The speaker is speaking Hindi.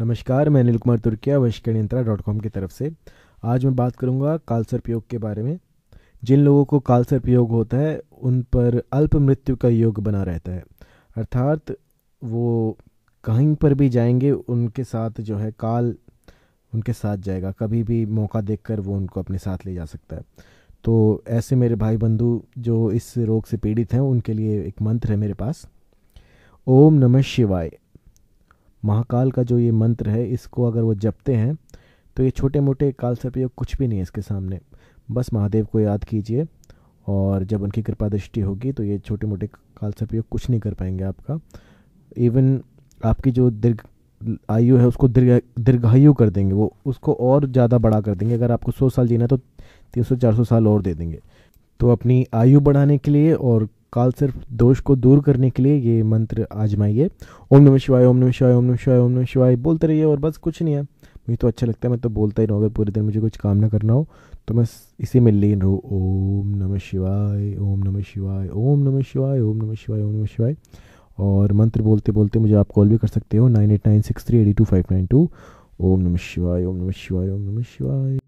नमस्कार मैं अनिल कुमार तुर्किया वशिकण यंत्रा डॉट कॉम की तरफ से आज मैं बात करूंगा कालसर प्रयोग के बारे में जिन लोगों को कालसर प्रयोग होता है उन पर अल्प मृत्यु का योग बना रहता है अर्थात वो कहीं पर भी जाएंगे उनके साथ जो है काल उनके साथ जाएगा कभी भी मौका देखकर वो उनको अपने साथ ले जा सकता है तो ऐसे मेरे भाई बंधु जो इस रोग से पीड़ित हैं उनके लिए एक मंत्र है मेरे पास ओम नमः शिवाय महाकाल का जो ये मंत्र है इसको अगर वो जपते हैं तो ये छोटे मोटे काल सर्पयोग कुछ भी नहीं है इसके सामने बस महादेव को याद कीजिए और जब उनकी कृपा दृष्टि होगी तो ये छोटे मोटे काल सर्पयोग कुछ नहीं कर पाएंगे आपका इवन आपकी जो दीर्घ आयु है उसको दीर्घ दीर्घायु कर देंगे वो उसको और ज़्यादा बड़ा कर देंगे अगर आपको सौ साल जीना है तो तीन सौ चार सौ साल और दे देंगे तो अपनी आयु बढ़ाने के लिए और काल सिर्फ दोष को दूर करने के लिए ये मंत्र आजमाइए ओम नमः शिवाय ओम नमः शिवाय ओम नमः शिवाय ओम नमः शिवाय बोलते रहिए और बस कुछ नहीं है मुझे तो अच्छा लगता है मैं तो बोलता ही रहूँ अगर पूरे दिन मुझे कुछ काम ना करना हो तो मैं इसी में लीन रहूँ ओम नमः शिवाय ओम नमः शिवाय ओम नमः शिवाय ओम नमः शिवाय ओम नमः शिवाय और मंत्र बोलते बोलते मुझे आप कॉल भी कर सकते हो nine eight nine six three eighty two five nine two ओम नमः शिवाय ओम नमः शिवाय ओम नमः शिवाय